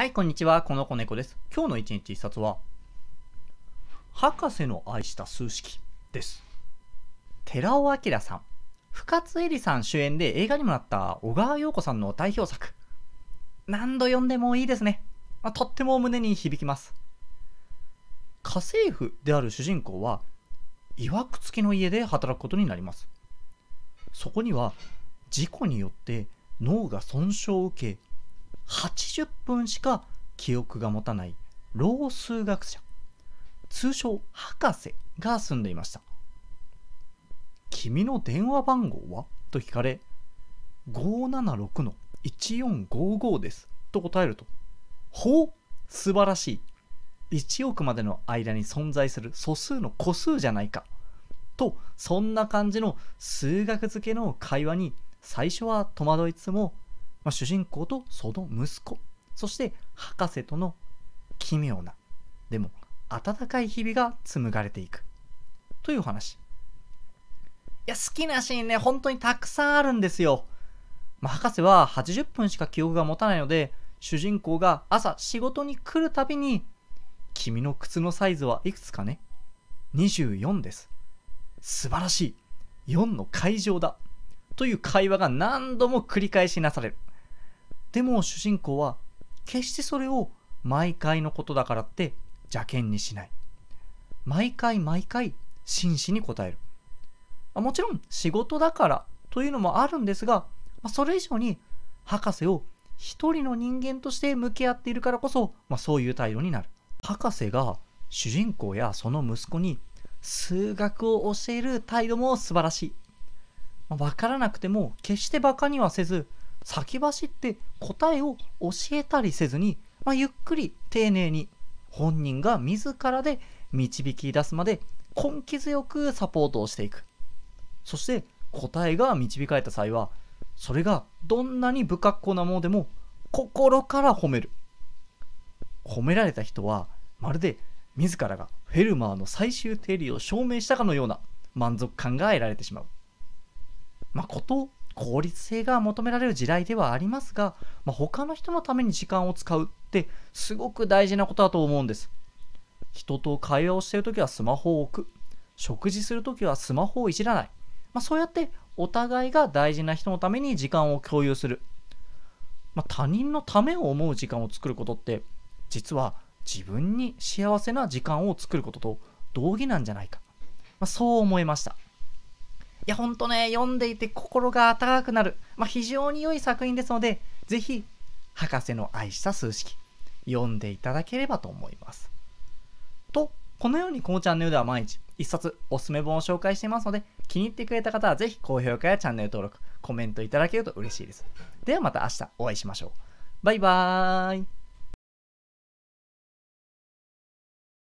はい、こんにちは。この子猫です。今日の一日一冊は、博士の愛した数式です。寺尾明さん、深津絵里さん主演で映画にもなった小川洋子さんの代表作。何度読んでもいいですね。まあ、とっても胸に響きます。家政婦である主人公は、いわくつきの家で働くことになります。そこには、事故によって脳が損傷を受け、80分しか記憶が持たない老数学者通称博士が住んでいました君の電話番号はと聞かれ576の1455ですと答えるとほう素晴らしい1億までの間に存在する素数の個数じゃないかとそんな感じの数学漬けの会話に最初は戸惑いつつもまあ、主人公とその息子そして博士との奇妙なでも温かい日々が紡がれていくという話いや好きなシーンね本当にたくさんあるんですよ、まあ、博士は80分しか記憶が持たないので主人公が朝仕事に来るたびに「君の靴のサイズはいくつかね ?24 です」素晴らしい4の会場だという会話が何度も繰り返しなされるでも主人公は決してそれを毎回のことだからって邪険にしない毎回毎回真摯に答えるもちろん仕事だからというのもあるんですがそれ以上に博士を一人の人間として向き合っているからこそ、まあ、そういう態度になる博士が主人公やその息子に数学を教える態度も素晴らしいわからなくても決してバカにはせず先走って答えを教えたりせずに、まあ、ゆっくり丁寧に本人が自らで導き出すまで根気強くサポートをしていくそして答えが導かれた際はそれがどんなに不格好なものでも心から褒める褒められた人はまるで自らがフェルマーの最終定理を証明したかのような満足感が得られてしまうまあ、こと効率性が求められる時代ではありますが、まあ、他の人のために時間を使うってすごく大事なことだと思うんです人と会話をしてる時はスマホを置く食事する時はスマホをいじらない、まあ、そうやってお互いが大事な人のために時間を共有する、まあ、他人のためを思う時間を作ることって実は自分に幸せな時間を作ることと同義なんじゃないか、まそう思いました。や、ほんとね、読んでいて心が温かくなる、まあ、非常に良い作品ですので、是非博士の愛した数式、読んでいただければと思います。と、このようにこのチャンネルでは毎日1冊おすすめ本を紹介していますので、気に入ってくれた方はぜひ高評価やチャンネル登録、コメントいただけると嬉しいです。ではまた明日お会いしましょう。バイバーイ。